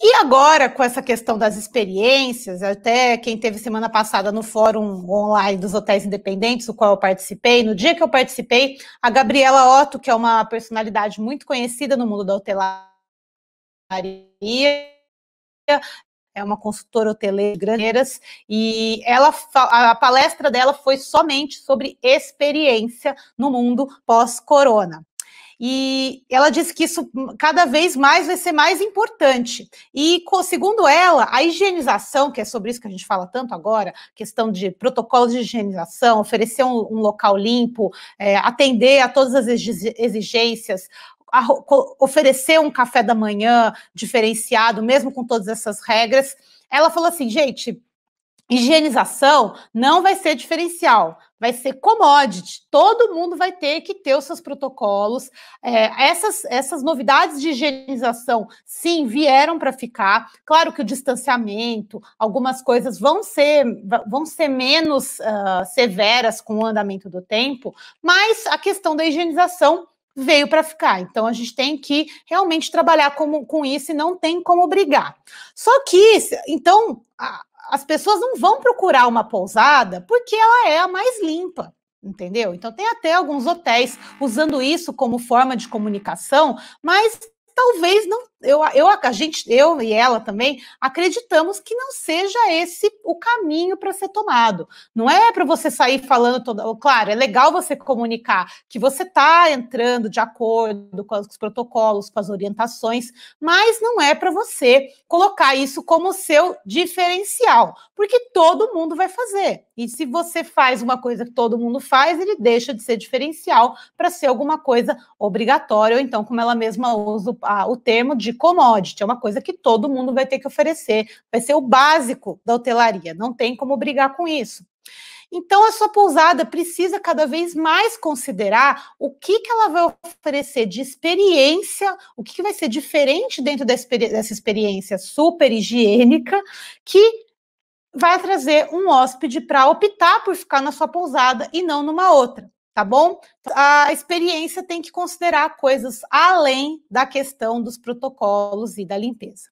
E agora, com essa questão das experiências, até quem teve semana passada no fórum online dos hotéis independentes, o qual eu participei, no dia que eu participei, a Gabriela Otto, que é uma personalidade muito conhecida no mundo da hotelaria, é uma consultora hoteleira de Graneiras, e ela, a palestra dela foi somente sobre experiência no mundo pós-corona. E ela disse que isso cada vez mais vai ser mais importante. E, segundo ela, a higienização, que é sobre isso que a gente fala tanto agora, questão de protocolos de higienização, oferecer um, um local limpo, é, atender a todas as exigências, a, oferecer um café da manhã diferenciado, mesmo com todas essas regras. Ela falou assim, gente, higienização não vai ser diferencial, vai ser commodity. Todo mundo vai ter que ter os seus protocolos. É, essas, essas novidades de higienização, sim, vieram para ficar. Claro que o distanciamento, algumas coisas vão ser, vão ser menos uh, severas com o andamento do tempo, mas a questão da higienização veio para ficar. Então a gente tem que realmente trabalhar com, com isso e não tem como brigar. Só que, então, as pessoas não vão procurar uma pousada porque ela é a mais limpa. Entendeu? Então, tem até alguns hotéis usando isso como forma de comunicação, mas talvez não. Eu, eu, a gente, eu e ela também acreditamos que não seja esse o caminho para ser tomado. Não é para você sair falando toda. Claro, é legal você comunicar que você está entrando de acordo com os protocolos, com as orientações, mas não é para você colocar isso como seu diferencial, porque todo mundo vai fazer. E se você faz uma coisa que todo mundo faz, ele deixa de ser diferencial para ser alguma coisa obrigatória, ou então, como ela mesma usa a, o termo de commodity, é uma coisa que todo mundo vai ter que oferecer, vai ser o básico da hotelaria, não tem como brigar com isso. Então, a sua pousada precisa cada vez mais considerar o que, que ela vai oferecer de experiência, o que, que vai ser diferente dentro dessa experiência super higiênica, que vai trazer um hóspede para optar por ficar na sua pousada e não numa outra tá bom? A experiência tem que considerar coisas além da questão dos protocolos e da limpeza.